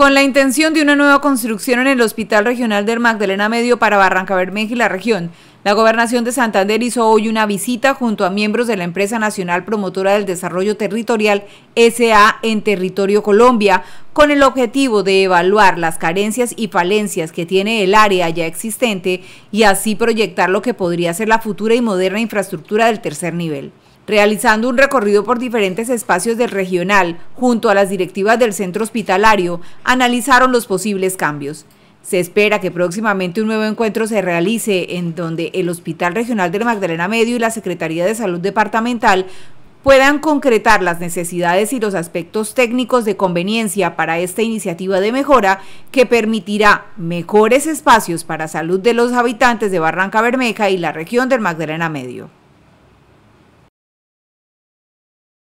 con la intención de una nueva construcción en el Hospital Regional del Magdalena Medio para Barranca Bermeja y la región. La gobernación de Santander hizo hoy una visita junto a miembros de la empresa nacional promotora del desarrollo territorial SA en territorio Colombia, con el objetivo de evaluar las carencias y falencias que tiene el área ya existente y así proyectar lo que podría ser la futura y moderna infraestructura del tercer nivel realizando un recorrido por diferentes espacios del regional, junto a las directivas del centro hospitalario, analizaron los posibles cambios. Se espera que próximamente un nuevo encuentro se realice en donde el Hospital Regional del Magdalena Medio y la Secretaría de Salud Departamental puedan concretar las necesidades y los aspectos técnicos de conveniencia para esta iniciativa de mejora que permitirá mejores espacios para salud de los habitantes de Barranca Bermeja y la región del Magdalena Medio.